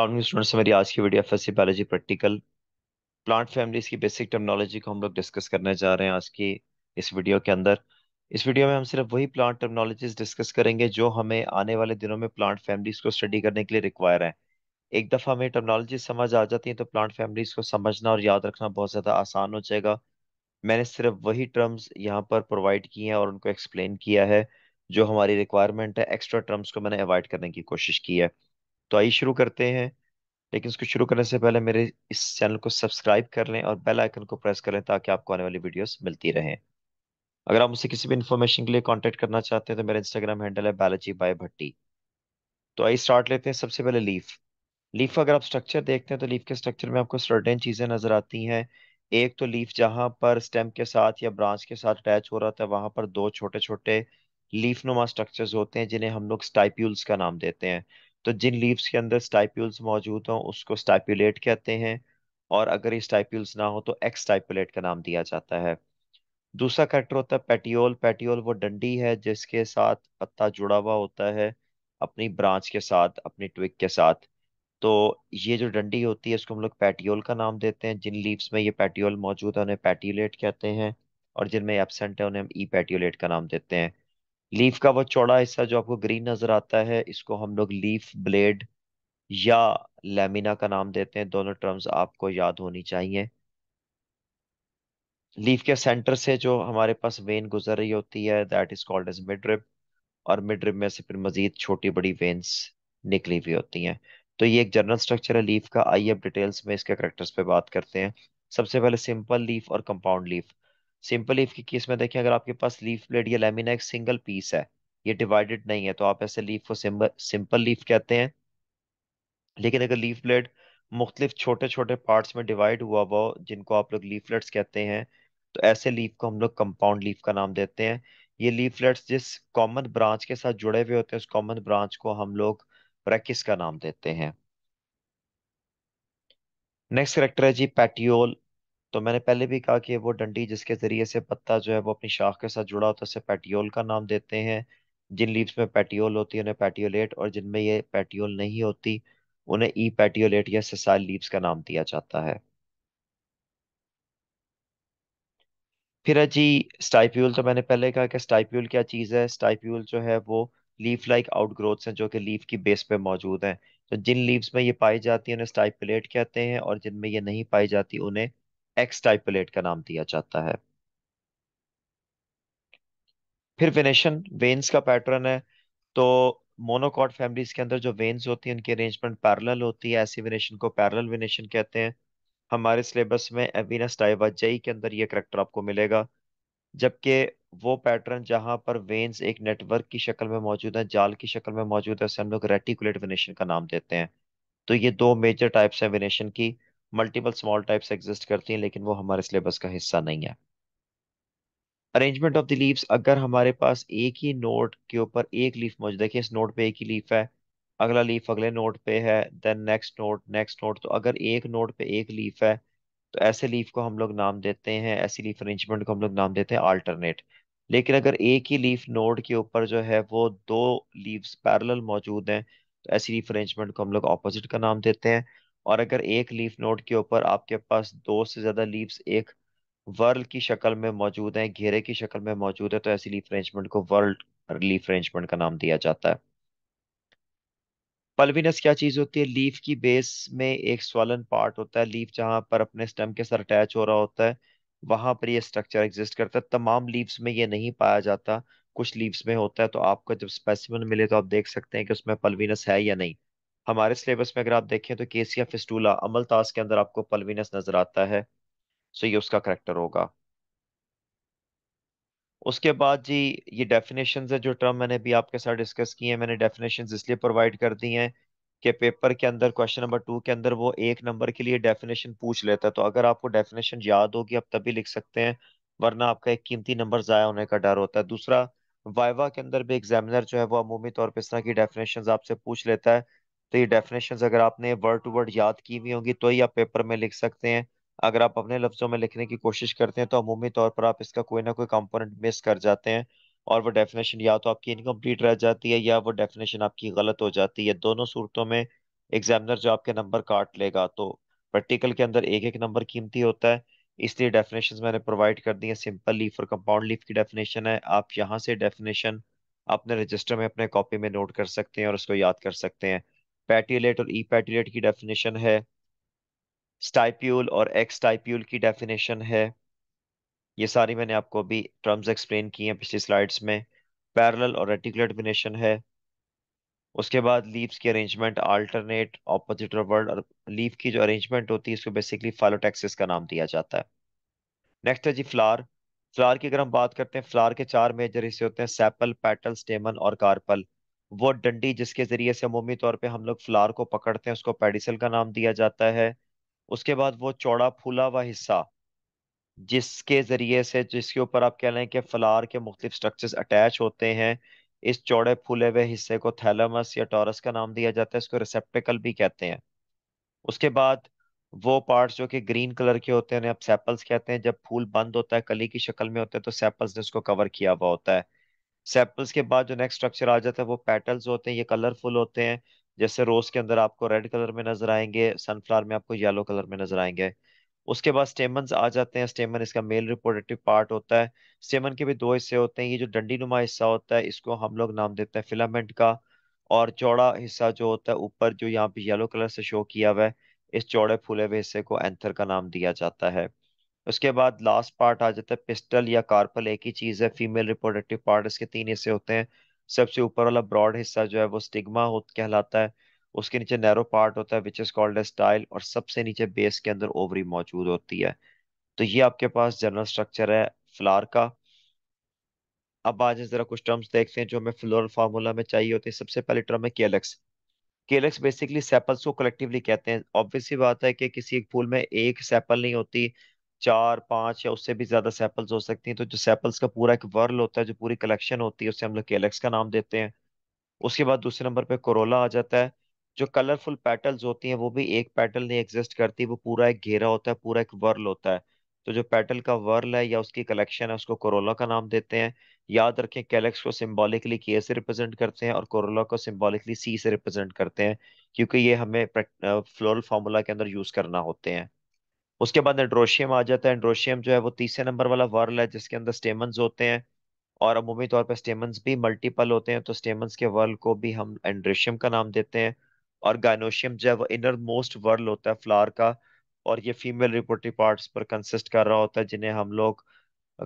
students हमारी आज की video FSc biology practical plant families की बेसिक टर्मिनोलॉजी को हम लोग डिस्कस करने जा रहे हैं आज की इस वीडियो के अंदर इस वीडियो में हम सिर्फ वही प्लांट टर्मिनोलॉजीज डिस्कस करेंगे जो हमें आने वाले दिनों में प्लांट फैमिलीज को स्टडी करने के लिए रिक्वायर है एक दफ़ा हमें टर्मिनोलॉजी समझ आ जाती है तो प्लांट फैमिलीज को समझना और याद रखना बहुत ज़्यादा आसान हो जाएगा मैंने सिर्फ वही टर्म्स यहाँ पर प्रोवाइड किए हैं और उनको एक्सप्लेन किया है जो हमारी रिक्वायरमेंट है एक्स्ट्रा टर्म्स को मैंने अवॉइड करने की कोशिश की है तो आइए शुरू करते हैं लेकिन उसको शुरू करने से पहले मेरे इस चैनल को सब्सक्राइब कर लें और बेल आइकन को प्रेस कर लें ताकि आपको आने वाली वीडियोस मिलती रहें अगर आप मुझसे किसी भी इन्फॉर्मेशन के लिए कांटेक्ट करना चाहते हैं तो मेरा इंस्टाग्राम हैंडल है बालाजी बाय भट्टी तो आइए स्टार्ट लेते हैं सबसे पहले लीफ लीफ अगर आप स्ट्रक्चर देखते हैं तो लीफ के स्ट्रक्चर में आपको सर्टेन चीज़ें नजर आती हैं एक तो लीफ जहां पर स्टेम के साथ या ब्रांच के साथ अटैच हो रहा था वहां पर दो छोटे छोटे लीफ नुमा स्ट्रक्चर्स होते हैं जिन्हें हम लोग स्टाइप्यूल्स का नाम देते हैं तो जिन लीव्स के अंदर स्टाइप्यूल्स मौजूद हों उसको स्टाइप्यूलेट कहते हैं और अगर ये स्टाइप्यूल्स ना हो तो एक्स का नाम दिया जाता है दूसरा कैक्टर होता है पेटियोल पेटियोल वो डंडी है जिसके साथ पत्ता जुड़ा हुआ होता है अपनी ब्रांच के साथ अपनी ट्विक के साथ तो ये जो डंडी होती है इसको हम लोग पेटियोल का नाम देते हैं जिन लीव्स में ये पेटियोल मौजूद है उन्हें पेटियोलेट कहते हैं और जिनमें एबसेंट है उन्हें हम ई पेटियोलेट का नाम देते हैं लीफ का वो चौड़ा हिस्सा जो आपको ग्रीन नजर आता है इसको हम लोग लीफ ब्लेड या लेमिना का नाम देते हैं दोनों टर्म्स आपको याद होनी चाहिए लीफ के सेंटर से जो हमारे पास वेन गुजर रही होती है that is called as midrib और मिड्रिप में से फिर मजीद छोटी बड़ी वेन्स निकली हुई होती हैं तो ये एक जनरल स्ट्रक्चर है लीफ का आइए अब डिटेल्स में इसके करेक्टर्स पे बात करते हैं सबसे पहले सिंपल लीफ और कंपाउंड लीफ सिंपल लीफ के केस में देखें अगर आपके पास लीफ ब्लेड या लेमिना एक सिंगल पीस है ये डिवाइडेड नहीं है तो आप ऐसे लीफ को सिंपल लीफ कहते हैं लेकिन अगर लीफ ब्लेड मुख्तलिफ छोटे छोटे पार्ट्स में डिवाइड हुआ हुआ जिनको आप लोग लीफलेट्स कहते हैं तो ऐसे लीफ को हम लोग कंपाउंड लीफ का नाम देते हैं ये लीफलेट्स जिस कॉमन ब्रांच के साथ जुड़े हुए होते हैं उस कॉमन ब्रांच को हम लोग ब्रैकिस का नाम देते हैं नेक्स्ट करेक्टर है जी पैटियोल तो मैंने पहले भी कहा कि वो डंडी जिसके जरिए से पत्ता जो है वो अपनी शाख के साथ जुड़ा होता है उसे पेटियोल का नाम देते हैं जिन लीव्स में पेटियोल होती है उन्हें पेटियोलेट और जिनमें ये पेटियोल नहीं होती उन्हें ई पेटियोलेट या सिसाइल लीव्स का नाम दिया जाता है फिर है जी स्टाइप्यूल तो मैंने पहले कहा कि स्टाइप्यूल क्या चीज़ है स्टाइप्यूल जो है वो लीफ लाइक आउट ग्रोथ हैं जो कि लीफ की बेस पे मौजूद हैं तो जिन लीव्स में ये पाई जाती है उन्हें स्टाइपुलेट कहते हैं और जिनमें ये नहीं पाई जाती उन्हें एक्स टाइप प्लेट का नाम दिया जाता है फिर वेनेशन वेन्स का पैटर्न है तो मोनोकॉट फैमिलीज के अंदर जो वेन्स होती है उनकी अरेंजमेंट पैरल होती है ऐसी वेनेशन को पैरल वेनेशन कहते हैं हमारे सिलेबस में एवीनस डाइवा के अंदर ये करेक्टर आपको मिलेगा जबकि वो पैटर्न जहां पर वेन्स एक नेटवर्क की शक्ल में मौजूद है जाल की शक्ल में मौजूद है उसे हम लोग रेटिकुलेट वेनेशन का नाम देते हैं तो ये दो मेजर टाइप्स हैं वेनेशन की मल्टीपल स्मॉल टाइप्स एग्जिस्ट करती हैं लेकिन वो हमारे सिलेबस का हिस्सा नहीं है अरेंजमेंट ऑफ द लीव्स अगर हमारे पास एक ही नोट के ऊपर एक लीफ मौजूद देखिए इस नोट पे एक ही लीफ है अगला लीफ अगले नोट पे है then next note next note तो अगर एक नोट पे एक लीफ है तो ऐसे लीफ को हम लोग नाम देते हैं ऐसी लीफ अरेंजमेंट को हम लोग नाम देते हैं आल्टरनेट लेकिन अगर एक ही लीफ नोट के ऊपर जो है वो दो लीव्स पैरेलल मौजूद हैं तो ऐसी लीफ अरेंजमेंट को हम लोग ऑपोजिट का नाम देते हैं और अगर एक लीफ नोड के ऊपर आपके पास दो से ज़्यादा लीव्स एक वर्ल की शक्ल में मौजूद हैं घेरे की शक्ल में मौजूद है तो ऐसी लीफ अरेंजमेंट को वर्ल्ड लीफ अरेंजमेंट का नाम दिया जाता है पल्विनस क्या चीज़ होती है लीफ की बेस में एक स्वलन पार्ट होता है लीफ जहां पर अपने स्टेम के साथ अटैच हो रहा होता है वहां पर यह स्ट्रक्चर एग्जिस्ट करता है तमाम लीव्स में ये नहीं पाया जाता कुछ लीव्स में होता है तो आपको जब स्पेसिमन मिले तो आप देख सकते हैं कि उसमें पल्विनस है या नहीं हमारे सिलेबस में अगर आप देखें तो केसिया फिस्टूला अमल ताज के अंदर आपको पलविनस नजर आता है सो ये उसका करेक्टर होगा उसके बाद जी ये डेफिनेशन है जो टर्म मैंने भी आपके साथ डिस्कस किए हैं मैंने डेफिनेशन इसलिए प्रोवाइड कर दी हैं कि पेपर के अंदर क्वेश्चन नंबर टू के अंदर वो एक नंबर के लिए डेफिनेशन पूछ लेता है तो अगर आपको डेफिनेशन याद होगी आप तभी लिख सकते हैं वरना आपका एक कीमती नंबर ज़ाया होने का डर होता है दूसरा वाइवा के अंदर भी एग्जामिनर जो है वो अमूमी तौर पर इस तरह की डेफिनेशन आपसे पूछ लेता है तो ये डेफिनेशन अगर आपने वर्ड टू वर्ड याद की हुई होंगी तो ही आप पेपर में लिख सकते हैं अगर आप अपने लफ्जों में लिखने की कोशिश करते हैं तो अमूमी तौर पर आप इसका कोई ना कोई कंपोनेंट मिस कर जाते हैं और वो डेफिनेशन या तो आपकी इनकम्प्लीट रह जाती है या वो डेफिनेशन आपकी गलत हो जाती है दोनों सूरतों में एग्जामिनर जो आपके नंबर काट लेगा तो प्रैक्टिकल के अंदर एक एक नंबर कीमती होता है इसलिए डेफिनेशन मैंने प्रोवाइड कर दी है सिंपल लीफ और कंपाउंड लीफ की डेफिनेशन है आप यहाँ से डेफिनेशन अपने रजिस्टर में अपने कॉपी में नोट कर सकते हैं और उसको याद कर सकते हैं पैटीलेट और ई पैटीलेट की डेफिनेशन है स्टाइप्यूल और एक्स एक्सटाइप्यूल की डेफिनेशन है ये सारी मैंने आपको अभी टर्म्स एक्सप्लेन की हैं पिछली स्लाइड्स में पैरेलल और रेटिकुलर डिमिनेशन है उसके बाद लीव्स की अरेंजमेंट अल्टरनेट ऑपोजिट और वर्ड और लीव की जो अरेंजमेंट होती है इसको बेसिकली फालोटेक्सिस का नाम दिया जाता है नेक्स्ट है जी फ्लार फ्लार की अगर हम बात करते हैं फ्लार के चार मेजर हिस्से होते हैं सेपल पेटल स्टेमन और कार्पल वो डंडी जिसके जरिए से अमूमी तौर पे हम लोग फ्लार को पकड़ते हैं उसको पेडिसल का नाम दिया जाता है उसके बाद वो चौड़ा फूला हुआ हिस्सा जिसके जरिए से जिसके ऊपर आप कह लें कि फ्लार के मुख्तलिफ स्ट्रक्चर्स अटैच होते हैं इस चौड़े फूले हुए हिस्से को थैलमस या टॉरस का नाम दिया जाता है इसको रिसेप्टिकल भी कहते हैं उसके बाद वो पार्ट्स जो कि ग्रीन कलर के होते हैं उन्हें आप सेपल्स कहते हैं जब फूल बंद होता है कली की शक्ल में होता है तो सेपल्स ने उसको कवर किया हुआ होता है सेपल्स के बाद जो नेक्स्ट स्ट्रक्चर आ जाता है वो पेटल्स होते हैं ये कलरफुल होते हैं जैसे रोज के अंदर आपको रेड कलर में नजर आएंगे सनफ्लावर में आपको येलो कलर में नजर आएंगे उसके बाद स्टेमन आ जाते हैं स्टेमन इसका मेल रिपोर्डक्टिव पार्ट होता है स्टेमन के भी दो हिस्से होते हैं ये जो डंडी नुमा हिस्सा होता है इसको हम लोग नाम देते हैं फिलामेंट का और चौड़ा हिस्सा जो होता है ऊपर जो यहाँ पे येलो कलर से शो किया हुआ है इस चौड़े फूले हुए हिस्से को एंथर का नाम दिया जाता है उसके बाद लास्ट पार्ट आ जाता है पिस्टल या कार्पल एक ही चीज़ है फीमेल रिप्रोडक्टिव पार्ट इसके तीन हिस्से होते हैं सबसे ऊपर वाला ब्रॉड हिस्सा जो है वो स्टिग्मा हो कहलाता है उसके नीचे नैरो पार्ट होता है which is called a style और सबसे नीचे बेस के अंदर ओवरी मौजूद होती है तो ये आपके पास जनरल स्ट्रक्चर है फ्लार का अब आज जरा कुछ टर्म्स देखते हैं जो हमें फ्लोरल फार्मूला में चाहिए होते हैं सबसे पहले टर्म है केलेक्स केलेक्स बेसिकली सेपल्स को कलेक्टिवली कहते हैं ऑब्वियसली बात है कि किसी एक फूल में एक सेपल नहीं होती चार पांच या उससे भी ज्यादा सैपल्स हो सकती हैं तो जो सैपल्स का पूरा एक वर्ल होता है जो पूरी कलेक्शन होती है उसे हम लोग केलेक्स का नाम देते हैं उसके बाद दूसरे नंबर पे कोरोला आ जाता है जो कलरफुल पेटल्स होती हैं वो भी एक पेटल नहीं एग्जिस्ट करती वो पूरा एक घेरा होता है पूरा एक वर्ल होता है तो जो पेटल का वर्ल है या उसकी कलेक्शन है उसको कोरोला का नाम देते हैं याद रखें कैलेक्स को सिम्बॉलिकली के से रिप्रेजेंट करते हैं और कोरोला को सिम्बॉलिकली सी से रिप्रेजेंट करते हैं क्योंकि ये हमें फ्लोरल फार्मूला के अंदर यूज करना होते हैं उसके बाद एंड्रोशियम आ जाता है एंड्रोशियम जो है वो तीसरे नंबर वाला वर्ल है जिसके अंदर स्टेमन होते हैं और अमूमी तौर पर स्टेमन भी मल्टीपल होते हैं तो स्टेमन्स के वर्ल को भी हम एंड्रोशियम का नाम देते हैं और गायनोशियम जो है वो इनर मोस्ट वर्ल होता है फ्लार का और ये फीमेल रिपोर्टरी पार्ट्स पर कंसिस्ट कर रहा होता है जिन्हें हम लोग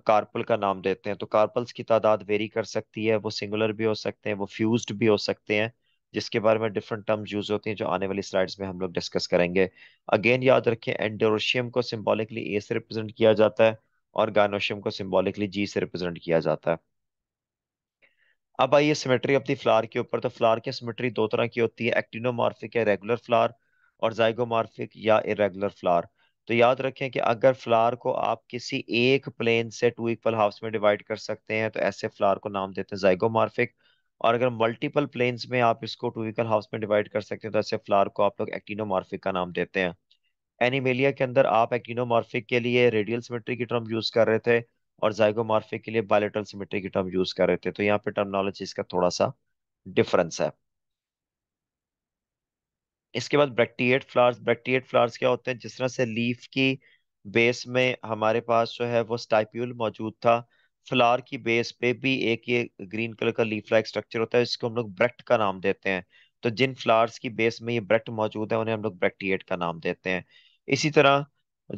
कार्पल का नाम देते हैं तो कार्पल्स की तादाद वेरी कर सकती है वो सिंगुलर भी हो सकते हैं वो फ्यूज्ड भी हो सकते हैं जिसके बारे में डिफरेंट टर्म्स यूज होती हैं जो आने वाली स्लाइड्स में हम लोग डिस्कस करेंगे अगेन याद रखें एंडोरोशियम को सिम्बॉलिकली ए से रिप्रेजेंट किया जाता है और गायनोशियम को सिम्बॉलिकली जी से रिप्रेजेंट किया जाता है अब आइए सिमेट्री ऑफ अपनी फ्लावर के ऊपर तो फ्लावर की सिमेट्री दो तरह की होती है एक्टिनोमार्फिक या रेगुलर फ्लावर और जाइगोमार्फिक या इरेगुलर फ्लावर तो याद रखें कि अगर फ्लावर को आप किसी एक प्लेन से टू इक्वल हाफ्स में डिवाइड कर सकते हैं तो ऐसे फ्लावर को नाम देते हैं जाइगोमार्फिक और अगर मल्टीपल प्लेन्स में आप इसको टूविकल हाउस में डिवाइड कर सकते हैं तो ऐसे फ्लावर को आप लोग एक्टिनोमार्फिक का नाम देते हैं एनिमेलिया के अंदर आप एक्टिनोमार्फिक के लिए रेडियल सिमेट्री की टर्म यूज कर रहे थे और जाइगोमार्फिक के लिए बायोलेटल सिमेट्री की टर्म यूज कर रहे थे तो यहाँ पे टर्मनोलॉजी का थोड़ा सा डिफरेंस है इसके बाद ब्रेक्टिएट फ्लावर्स ब्रेक्टिएट फ्लावर्स क्या होते हैं जिस तरह से लीफ की बेस में हमारे पास जो है वो स्टाइप्यूल मौजूद था फ्लावर की बेस पे भी एक ये ग्रीन कलर का लीफ लाइक स्ट्रक्चर होता है इसको हम लोग ब्रेक्ट का नाम देते हैं तो जिन फ्लावर्स की बेस में ये ब्रेक्ट मौजूद है उन्हें हम लोग ब्रेक्टिएट का नाम देते हैं इसी तरह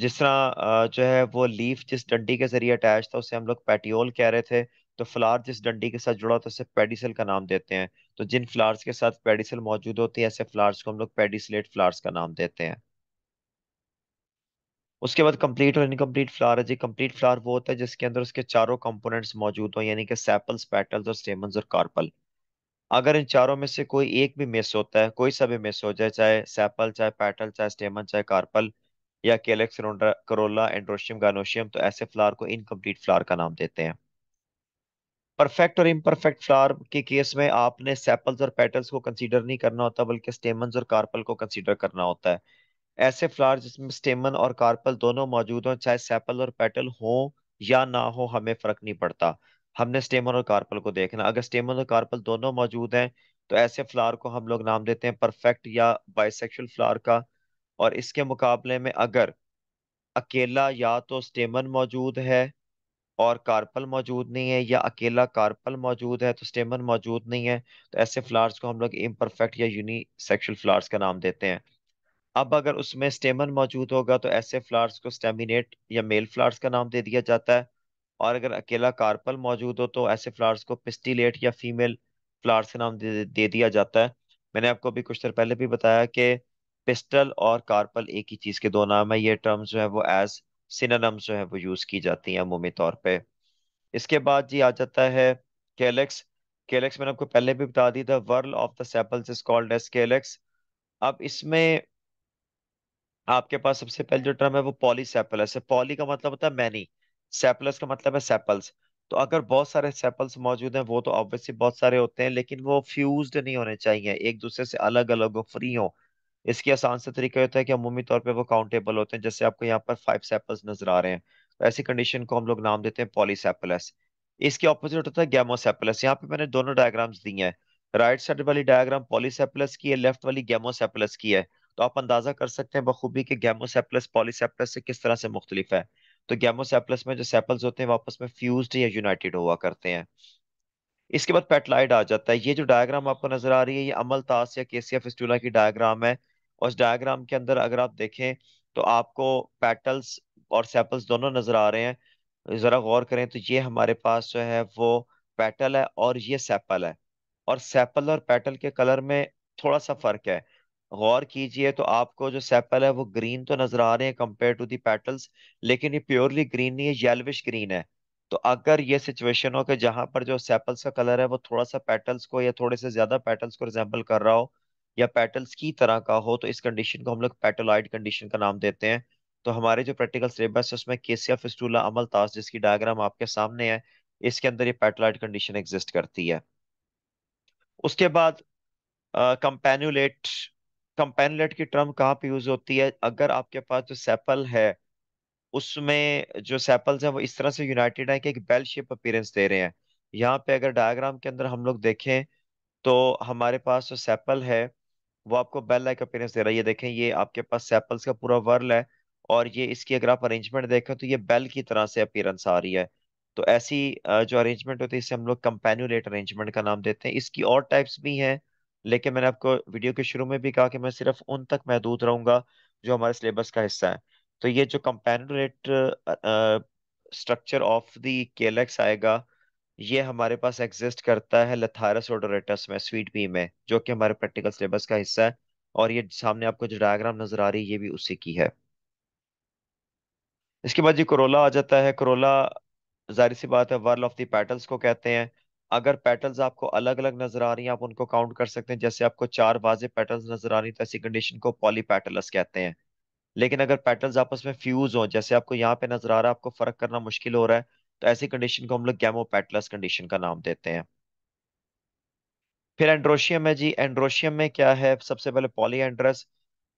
जिस तरह जो है वो लीफ जिस डंडी के जरिए अटैच था उसे हम लोग पेटियोल कह रहे थे तो फ्लावर जिस डंडी के साथ जुड़ा होता है उसे पेडिसल का नाम देते हैं तो जिन फ्लावर्स के साथ पेडिसल मौजूद होती है ऐसे फ्लावर्स को हम लोग पेडिसलेट फ्लावर्स का नाम देते हैं उसके बाद कंप्लीट और इनकम्प्लीट फ्लावर है जी कंप्लीट फ्लावर वो होता है जिसके अंदर उसके चारों कंपोनेंट्स मौजूद हों यानी कि सैपल्स पेटल्स और स्टेमन और कार्पल अगर इन चारों में से कोई एक भी मिस होता है कोई सा भी मिस हो जाए चाहे सैपल चाहे पेटल चाहे स्टेमन चाहे कार्पल या केलेक्स करोला एंड्रोशियम गानोशियम तो ऐसे फ्लावर को इनकम्प्लीट फ्लावर का नाम देते हैं परफेक्ट और इम्परफेक्ट फ्लावर के केस में आपने सैपल्स और पेटल्स को कंसीडर नहीं करना होता बल्कि स्टेमन और कार्पल को कंसीडर करना होता है ऐसे फ्लावर जिसमें स्टेमन और कार्पल दोनों मौजूद हों चाहे सेपल और पेटल हो या ना हो हमें फर्क नहीं पड़ता हमने स्टेमन और कार्पल को देखना अगर स्टेमन और कार्पल दोनों मौजूद हैं तो ऐसे फ्लावर को हम लोग नाम देते हैं परफेक्ट या बाइसेक्शुअल फ्लावर का और इसके मुकाबले में अगर अकेला या तो स्टेमन मौजूद है और कार्पल मौजूद नहीं है या अकेला कार्पल मौजूद है तो स्टेमन मौजूद नहीं है तो ऐसे फ्लावर्स को हम लोग इम्परफेक्ट या यूनिसेक्शुअल फ्लावर्स का नाम देते हैं अब अगर उसमें स्टेमन मौजूद होगा तो ऐसे फ्लावर्स को स्टेमिनेट या मेल फ्लावर्स का नाम दे दिया जाता है और अगर अकेला कार्पल मौजूद हो तो ऐसे फ्लावर्स को पिस्टिलेट या फीमेल फ्लावर्स का नाम दे, दे दिया जाता है मैंने आपको अभी कुछ देर पहले भी बताया कि पिस्टल और कार्पल एक ही चीज़ के दो नाम है ये टर्म्स जो है वो एज सिनम जो है वो यूज़ की जाती हैं अमूमी तौर पर इसके बाद जी आ जाता है केलेक्स केलेक्स मैंने आपको पहले भी बता दी था whorl of the sepals is called as calyx अब इसमें आपके पास सबसे पहले जो टर्म है वो पॉली सेपलस है पॉली का मतलब होता है मैनी सेपलस का मतलब है सेपल्स तो अगर बहुत सारे सेपल्स मौजूद हैं वो तो ऑब्वियसली बहुत सारे होते हैं लेकिन वो फ्यूज नहीं होने चाहिए एक दूसरे से अलग अलग हो फ्री हो इसकी आसान से तरीका होता है कि अमूमी तौर पर वो काउंटेबल होते हैं जैसे आपको यहाँ पर फाइव सेपल्स नजर आ रहे हैं तो ऐसी कंडीशन को हम लोग नाम देते हैं पॉली सेपलस इसके ऑपोजिट होता है गैमोसेपलस यहाँ पे मैंने दोनों डायग्राम्स दिए हैं राइट साइड वाली डायग्राम पॉलीसेपलस की है लेफ्ट वाली गैमोसेपलस की है तो आप अंदाजा कर सकते हैं बखूबी कि गैमोसेप्लस पॉलीसेप्लस से किस तरह से मुख्तलिफ है तो गैमोसेप्लस में जो सेपल्स होते हैं वापस में फ्यूज या यूनाइटेड हुआ करते हैं इसके बाद पेटलाइड आ जाता है ये जो डायग्राम आपको नजर आ रही है ये अमल तास या केसिया फिस्टूला की डायग्राम है और इस डायग्राम के अंदर अगर आप देखें तो आपको पेटल्स और सेपल्स दोनों नजर आ रहे हैं जरा गौर करें तो ये हमारे पास जो है वो पेटल है और ये सेपल है और सेपल और पेटल के कलर में थोड़ा सा फर्क है गौर कीजिए तो आपको जो सेपल है वो ग्रीन तो नजर आ रहे हैं कंपेयर टू दी पेटल्स लेकिन ये प्योरली ग्रीन नहीं है येलविश ग्रीन है तो अगर ये सिचुएशन हो कि जहां पर जो सेपल्स का कलर है वो थोड़ा सा पेटल्स को या थोड़े से ज्यादा पेटल्स को रिजेंबल कर रहा हो या पेटल्स की तरह का हो तो इस कंडीशन को हम लोग पेटोलाइड कंडीशन का नाम देते हैं तो हमारे जो प्रैक्टिकल सिलेबस है उसमें केसिया फिस्टूला अमल तास जिसकी डायग्राम आपके सामने है इसके अंदर ये पेटोलाइट कंडीशन एग्जिस्ट करती है उसके बाद कंपेनुलेट uh, कंपेनलेट की टर्म कहाँ पे यूज होती है अगर आपके पास जो सेपल है उसमें जो सेपल्स हैं वो इस तरह से यूनाइटेड है कि एक बेल शेप अपीयरेंस दे रहे हैं यहाँ पे अगर डायग्राम के अंदर हम लोग देखें तो हमारे पास जो सेपल है वो आपको बेल लाइक अपीयरेंस दे रहा है ये देखें ये आपके पास सेपल्स का पूरा वर्ल है और ये इसकी अगर आप अरेंजमेंट देखें तो ये बेल की तरह से अपीयरेंस आ रही है तो ऐसी जो अरेंजमेंट होती है इसे हम लोग कंपेन्यूलेट अरेंजमेंट का नाम देते हैं इसकी और टाइप्स भी हैं लेकिन मैंने आपको वीडियो के शुरू में भी कहा कि मैं सिर्फ उन तक महदूद रहूंगा जो हमारे सिलेबस का हिस्सा है तो ये जो कंपेनरेट स्ट्रक्चर ऑफ द केलेक्स आएगा ये हमारे पास एग्जिस्ट करता है लथारस ओडोरेटस में स्वीट बी में जो कि हमारे प्रैक्टिकल सिलेबस का हिस्सा है और ये सामने आपको जो डायग्राम नजर आ रही है ये भी उसी की है इसके बाद जी करोला आ जाता है करोला जाहिर सी बात है वर्ल ऑफ दी पैटल्स को कहते हैं अगर पेटल्स आपको अलग अलग नजर आ रही हैं आप उनको काउंट कर सकते हैं जैसे आपको चार वाजे पेटल्स नजर आ रही तो ऐसी कंडीशन को पॉलीपेटलस कहते हैं लेकिन अगर पेटल्स आपस में फ्यूज हो जैसे आपको यहाँ पे नजर आ रहा है आपको फर्क करना मुश्किल हो रहा है तो ऐसी कंडीशन को हम लोग गैमोपेटलस कंडीशन का नाम देते हैं फिर एंड्रोशियम है जी एंड्रोशियम में क्या है सबसे पहले पॉली एंड्रस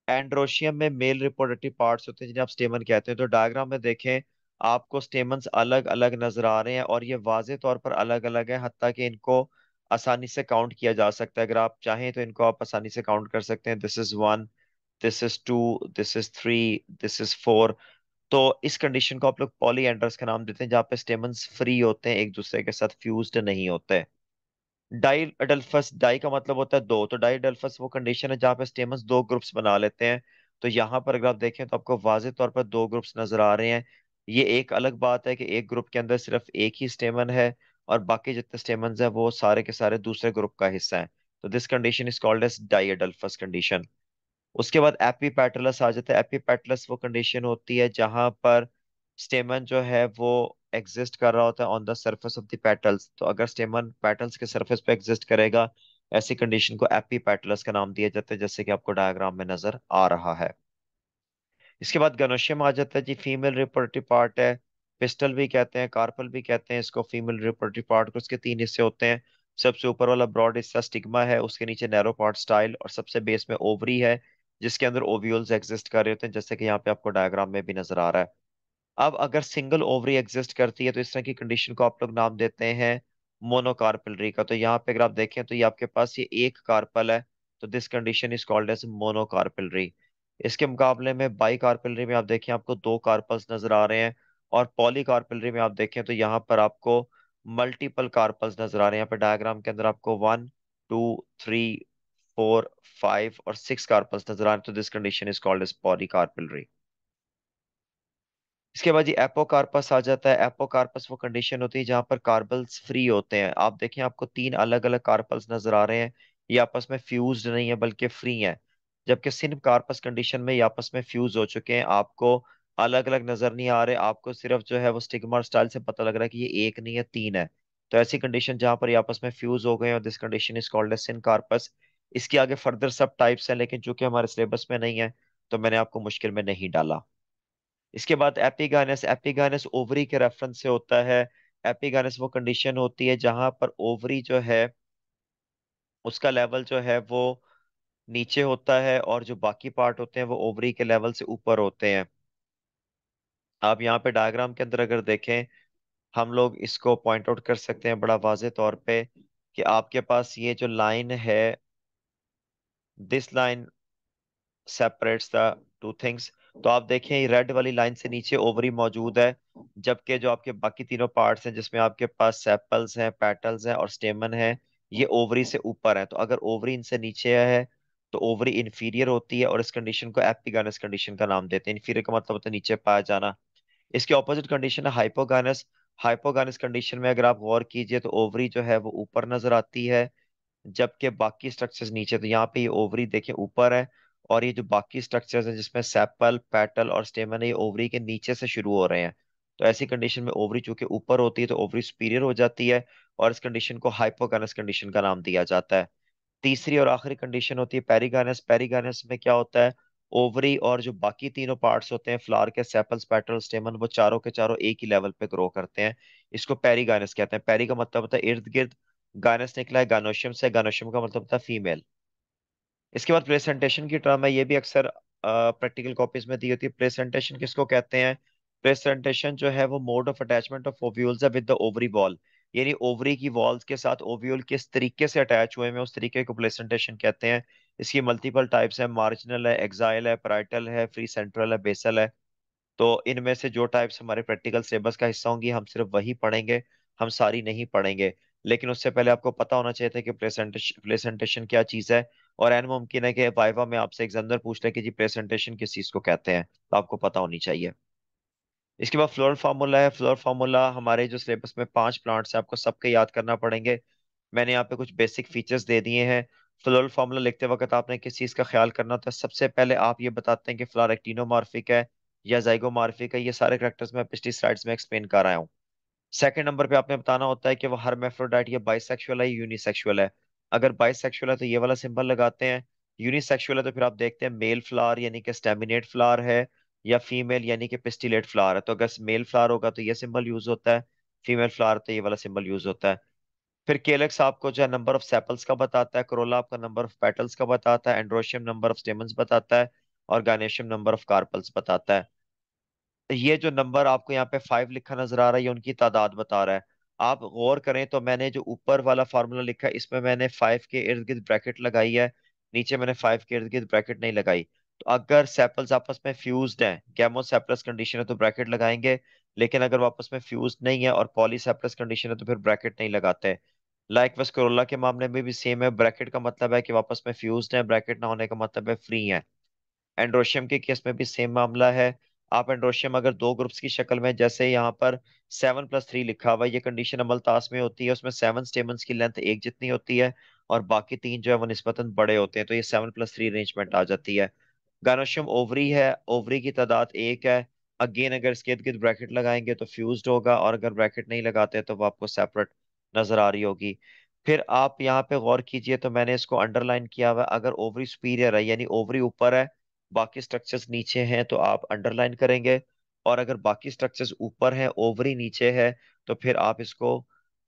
एंड्रोशियम में मेल रिपोर्डक्टिव पार्ट्स होते हैं जिन्हें आप स्टेमन कहते हैं तो डायग्राम में देखें आपको स्टेमन्स अलग अलग नजर आ रहे हैं और ये वाज तौर पर अलग अलग है हती कि इनको आसानी से काउंट किया जा सकता है अगर आप चाहें तो इनको आप आसानी से काउंट कर सकते हैं this is one this is two this is three this is four तो इस कंडीशन को आप लोग पॉली एंडर्स का नाम देते हैं जहाँ पे स्टेमन्स फ्री होते हैं एक दूसरे के साथ फ्यूज नहीं होते डाई अडल्फस डाई का मतलब होता है दो तो डाई अडल्फस वो कंडीशन है जहाँ पे स्टेमन्स दो ग्रुप्स बना लेते हैं तो यहाँ पर अगर आप देखें तो आपको वाजे तौर पर दो ग्रुप्स नजर आ रहे हैं ये एक अलग बात है कि एक ग्रुप के अंदर सिर्फ एक ही स्टेमन है और बाकी जितने स्टेमन है वो सारे के सारे दूसरे ग्रुप का हिस्सा है तो this condition is called as diadelphous condition उसके बाद एपीपैटलस आ जाता है एपीपैटलस वो कंडीशन होती है जहां पर स्टेमन जो है वो एग्जिस्ट कर रहा होता है on the surface of the तो अगर स्टेमन पैटल्स के सर्फेस पे एग्जिस्ट करेगा ऐसी कंडीशन को पैटलस का नाम दिया जाता है जैसे कि आपको डायग्राम में नजर आ रहा है इसके बाद गनोशियम आ जाता है जी फीमेल रिपोर्टिव पार्ट है पिस्टल भी कहते हैं कार्पल भी कहते हैं इसको फीमेल रिपोर्टिव पार्ट को इसके तीन हिस्से होते हैं सबसे ऊपर वाला ब्रॉड हिस्सा स्टिग्मा है उसके नीचे नैरो पार्ट स्टाइल और सबसे बेस में ओवरी है जिसके अंदर ओव्यूल्स एग्जिस्ट कर रहे होते हैं जैसे कि यहाँ पे आपको डायग्राम में भी नजर आ रहा है अब अगर सिंगल ओवरी एग्जिस्ट करती है तो इस तरह की कंडीशन को आप लोग नाम देते हैं मोनोकार्पलरी का तो यहाँ पे अगर आप देखें तो ये आपके पास ये एक कार्पल है तो this condition is called as monocarpellary इसके मुकाबले में बाई कार्पलरी में आप देखें आपको दो कार्पल्स नजर आ रहे हैं और पॉली कार्पलरी में आप देखें तो यहाँ पर आपको मल्टीपल कार्पल्स नजर आ रहे हैं यहाँ पर डायग्राम के अंदर आपको one two three four five और सिक्स कार्पल्स नजर आ रहे हैं तो this condition is called is polycarpellary इसके बाद जी एपोकार्पस आ जाता है एपोकार्पस वो कंडीशन होती है जहां पर कार्पल्स फ्री होते हैं आप देखें आपको तीन अलग अलग कार्पल्स नजर आ रहे हैं ये आपस में फ्यूज्ड नहीं है बल्कि फ्री हैं जबकि सिर्फ कार्पस कंडीशन में आपस में फ्यूज हो चुके हैं आपको अलग अलग नजर नहीं आ रहे आपको सिर्फ जो है वो स्टिग्मा स्टाइल से पता लग रहा है कि ये एक नहीं है तीन है तो ऐसी कंडीशन जहां पर आपस में फ्यूज हो गए और this condition is called as syncarpous इसके आगे फर्दर सब टाइप्स हैं लेकिन चूंकि हमारे सिलेबस में नहीं है तो मैंने आपको मुश्किल में नहीं डाला इसके बाद एपिगानस एपिगानस ओवरी के रेफरेंस से होता है एपिगानस वो कंडीशन होती है जहां पर ओवरी जो है उसका लेवल जो है वो नीचे होता है और जो बाकी पार्ट होते हैं वो ओवरी के लेवल से ऊपर होते हैं आप यहाँ पे डायग्राम के अंदर अगर देखें हम लोग इसको पॉइंट आउट कर सकते हैं बड़ा वाज तौर पे कि आपके पास ये जो लाइन है this line separates the two things तो आप देखें ये रेड वाली लाइन से नीचे ओवरी मौजूद है जबकि जो आपके बाकी तीनों पार्ट्स हैं जिसमें आपके पास सेपल्स हैं पैटल्स हैं और स्टेमन है ये ओवरी से ऊपर है तो अगर ओवरी इनसे नीचे है तो ओवरी इन्फीरियर होती है और इस कंडीशन को एपिगानस कंडीशन का नाम देते हैं इन्फीरियर का मतलब होता है नीचे पाया जाना इसके ऑपोजिट कंडीशन है हाइपोगानस हाइपोगानस कंडीशन में अगर आप गौर कीजिए तो ओवरी जो है वो ऊपर नजर आती है जबकि बाकी स्ट्रक्चर्स नीचे तो यहाँ पे ये ओवरी देखें ऊपर है और ये जो बाकी स्ट्रक्चर्स हैं जिसमें सेपल पैटल और स्टेमन है ये ओवरी के नीचे से शुरू हो रहे हैं तो ऐसी कंडीशन में ओवरी चूंकि ऊपर होती है तो ओवरी सुपीरियर हो जाती है और इस कंडीशन को हाइपोगानस कंडीशन का नाम दिया जाता है तीसरी और आखिरी कंडीशन होती है पेरीगानस पेरीगानस में क्या होता है ओवरी और जो बाकी तीनों पार्ट्स होते हैं फ्लावर के सेपल्स पेटल स्टेमन वो चारों के चारों एक ही लेवल पे ग्रो करते हैं इसको पेरीगानस कहते हैं पेरी का मतलब होता है इर्द गिर्द गानस निकला है गानोशियम से गानोशियम का मतलब होता है फीमेल इसके बाद प्रेजेंटेशन की टर्म है ये भी अक्सर प्रैक्टिकल कॉपीज में दी होती है प्रेजेंटेशन किसको कहते हैं प्रेजेंटेशन जो है वो mode of attachment of ovules है विद द ओवरी बॉल यानी ओवरी की वॉल्स के साथ ओव्यूल किस तरीके से अटैच हुए हैं उस तरीके को प्लेसेंटेशन कहते हैं इसकी मल्टीपल टाइप्स हैं मार्जिनल है एक्साइल है पराइटल है फ्री सेंट्रल है बेसल है तो इनमें से जो टाइप्स हमारे प्रैक्टिकल सिलेबस का हिस्सा होंगी हम सिर्फ वही पढ़ेंगे हम सारी नहीं पढ़ेंगे लेकिन उससे पहले आपको पता होना चाहिए था कि प्रेजेंटेशन प्लेसेंटेशन क्या चीज़ है और एन मुमकिन है कि वाइवा में आपसे एग्जामिनर पूछ ले कि जी प्रेजेंटेशन किस चीज़ को कहते हैं तो आपको पता होनी चाहिए इसके बाद फ्लोर फार्मूला है फ्लोर फार्मूला हमारे जो सिलेबस में पांच प्लांट्स है आपको सबके याद करना पड़ेंगे मैंने यहाँ पे कुछ बेसिक फीचर्स दे दिए हैं फ्लोरल फार्मूला लिखते वक्त आपने किस चीज़ का ख्याल करना था सबसे पहले आप ये बताते हैं कि फ्लार एक्टिनोमार्फिक है या जाइगोमार्फिक है ये सारे करेक्टर्स मैं पिछली स्लाइड्स में एक्सप्लेन कर आया हूँ सेकेंड नंबर पर आपने बताना होता है कि वो हर मेफ्रोडाइट या बाइसेक्शुअल है यूनिसेक्शुअल है अगर बाइसेक्सुअल है तो ये वाला सिंबल लगाते हैं यूनिसेक्शुअल है तो फिर आप देखते हैं मेल फ्लार यानी कि स्टेमिनेट फ्लार है या फीमेल यानी कि पिस्टिलेट फ्लावर है तो अगर मेल फ्लावर होगा तो ये सिंबल यूज होता है फीमेल फ्लावर तो ये वाला सिंबल यूज होता है फिर केलेक्स आपको जो है नंबर ऑफ सेपल्स का बताता है करोला आपका नंबर ऑफ पेटल्स का बताता है एंड्रोशियम नंबर ऑफ स्टेमन्स बताता है और गानेशियम नंबर ऑफ कार्पल्स बताता है तो ये जो नंबर आपको यहाँ पे फाइव लिखा नजर आ रहा है ये उनकी तादाद बता रहा है आप गौर करें तो मैंने जो ऊपर वाला फार्मूला लिखा है इसमें मैंने फाइव के इर्द गिर्द ब्रैकेट लगाई है नीचे मैंने फाइव के इर्द गिर्द ब्रैकेट नहीं लगाई तो अगर सेपल्स आपस में फ्यूज्ड हैं गैमोसेपलस कंडीशन है तो ब्रैकेट लगाएंगे लेकिन अगर वापस में फ्यूज नहीं है और पॉलीसेपलस कंडीशन है तो फिर ब्रैकेट नहीं लगाते लाइक like वस्कोरोला के मामले में भी सेम है ब्रैकेट का मतलब है कि वापस में फ्यूज है ब्रैकेट ना होने का मतलब है फ्री है एंड्रोशियम के केस में भी सेम मामला है आप एंड्रोशियम अगर दो ग्रुप्स की शक्ल में जैसे यहाँ पर सेवन प्लस थ्री लिखा हुआ ये कंडीशन अमल तास में होती है उसमें सेवन स्टेमन्स की लेंथ एक जितनी होती है और बाकी तीन जो है वो नस्बतन बड़े होते हैं तो ये सेवन प्लस थ्री अरेंजमेंट आ जाती है गानोशियम ओवरी है ओवरी की तादाद एक है अगेन अगर इसके इर्द गिर्द ब्रैकेट लगाएंगे तो फ्यूज होगा और अगर ब्रैकेट नहीं लगाते तो वो आपको सेपरेट नजर आ रही होगी फिर आप यहाँ पे गौर कीजिए तो मैंने इसको अंडरलाइन किया हुआ अगर ओवरी सुपीरियर है यानी ओवरी ऊपर है बाकी स्ट्रक्चर्स नीचे हैं तो आप अंडरलाइन करेंगे और अगर बाकी स्ट्रक्चर्स ऊपर हैं ओवरी नीचे है तो फिर आप इसको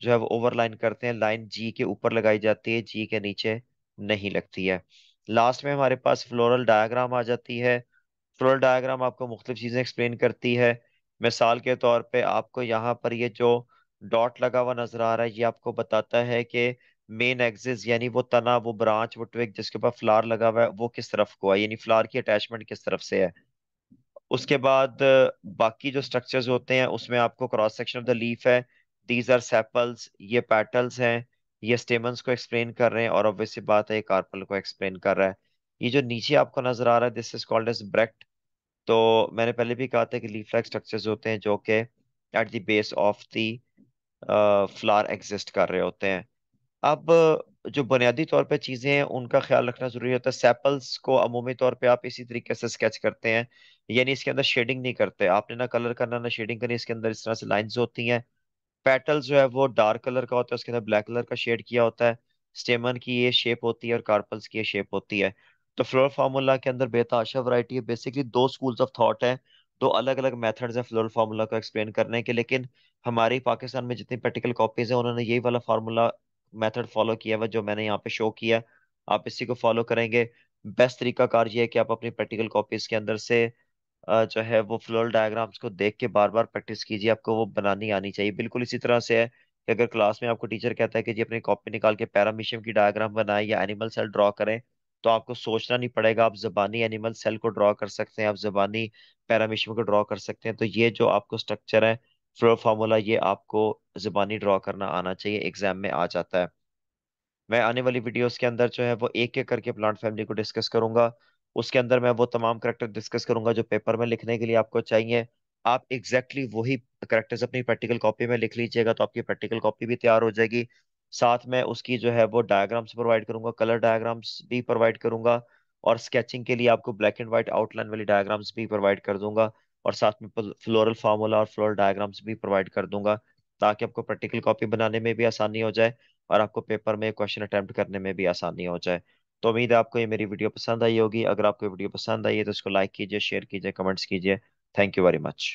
जो है वो ओवरलाइन करते हैं लाइन जी के ऊपर लगाई जाती है जी के नीचे नहीं लगती है लास्ट में हमारे पास फ्लोरल डायग्राम आ जाती है फ्लोरल डायग्राम आपको मुख्तु चीज़ें एक्सप्लेन करती है मिसाल के तौर पे आपको यहाँ पर ये जो डॉट लगा हुआ नज़र आ रहा है ये आपको बताता है कि मेन एक्सिस यानी वो तना वो ब्रांच वो ट्विक जिसके ऊपर फ्लार लगा हुआ है वो किस तरफ को है यानी फ्लार की अटैचमेंट किस तरफ से है उसके बाद बाकी जो स्ट्रक्चर्स होते हैं उसमें आपको cross section of the leaf है दीज आर सेपल्स ये पैटल्स हैं ये स्टेमंस को एक्सप्लेन कर रहे हैं और ऑब्वियसली बात है ये कार्पल को एक्सप्लेन कर रहा है ये जो नीचे आपको नजर आ रहा है this is called as bract तो मैंने पहले भी कहा था कि लीफ लाइक स्ट्रक्चर्स होते हैं जो कि at the base of the flower exist कर रहे होते हैं अब जो बुनियादी तौर पे चीज़ें हैं उनका ख्याल रखना ज़रूरी होता है सैपल्स को अमूमी तौर पे आप इसी तरीके से स्केच करते हैं यानी इसके अंदर शेडिंग नहीं करते आपने ना कलर करना ना शेडिंग करनी इसके अंदर इस तरह से लाइंस होती हैं पेटल जो है वो डार्क कलर का होता है उसके अंदर ब्लैक कलर का शेड किया होता है स्टेमन की ये शेप होती है और कार्पल्स की ये शेप होती है तो फ्लोर फार्मूला के अंदर बेताशा वैरायटी है बेसिकली दो स्कूल्स ऑफ थॉट है दो अलग अलग मेथड्स हैं फ्लोरल फार्मूला को एक्सप्लेन करने के लेकिन हमारे पाकिस्तान में जितनी प्रैक्टिकल कॉपीज हैं उन्होंने यही वाला फार्मूला मेथड फॉलो किया हुआ जो मैंने यहाँ पे शो किया आप इसी को फॉलो करेंगे बेस्ट तरीकाकार ये है कि आप अपनी प्रैक्टिकल कॉपीज के अंदर से जो है वो फ्लोरल डायग्राम्स को देख के बार बार प्रैक्टिस कीजिए आपको वो बनानी आनी चाहिए बिल्कुल इसी तरह से है कि अगर क्लास में आपको टीचर कहता है कि जी अपनी कॉपी निकाल के पैरामीशियम की डायग्राम बनाए या एनिमल सेल ड्रॉ करें तो आपको सोचना नहीं पड़ेगा आप जबानी एनिमल सेल को ड्रॉ कर सकते हैं आप जबानी पैरामीशियम को ड्रॉ कर सकते हैं तो ये जो आपको स्ट्रक्चर है फ्लोर फार्मूला ये आपको जबानी ड्रॉ करना आना चाहिए एग्जाम में आ जाता है मैं आने वाली वीडियोस के अंदर जो है वो एक एक करके प्लांट फैमिली को डिस्कस करूंगा उसके अंदर मैं वो तमाम करेक्टर डिस्कस करूंगा जो पेपर में लिखने के लिए आपको चाहिए आप एग्जैक्टली exactly वही करेक्टर्स अपनी प्रैक्टिकल कॉपी में लिख लीजिएगा तो आपकी प्रैक्टिकल कॉपी भी तैयार हो जाएगी साथ में उसकी जो है वो डायग्राम्स प्रोवाइड करूंगा कलर डायग्राम्स भी प्रोवाइड करूंगा और स्केचिंग के लिए आपको ब्लैक एंड व्हाइट आउटलाइन वाली डायग्राम्स भी प्रोवाइड कर दूंगा और साथ में फ्लोरल फार्मूला और फ्लोरल डायग्राम्स भी प्रोवाइड कर दूंगा ताकि आपको प्रैक्टिकल कॉपी बनाने में भी आसानी हो जाए और आपको पेपर में क्वेश्चन अटैम्प्ट करने में भी आसानी हो जाए तो उम्मीद है आपको ये मेरी वीडियो पसंद आई होगी अगर आपको वीडियो पसंद आई है तो उसको लाइक कीजिए शेयर कीजिए कमेंट्स कीजिए थैंक यू वेरी मच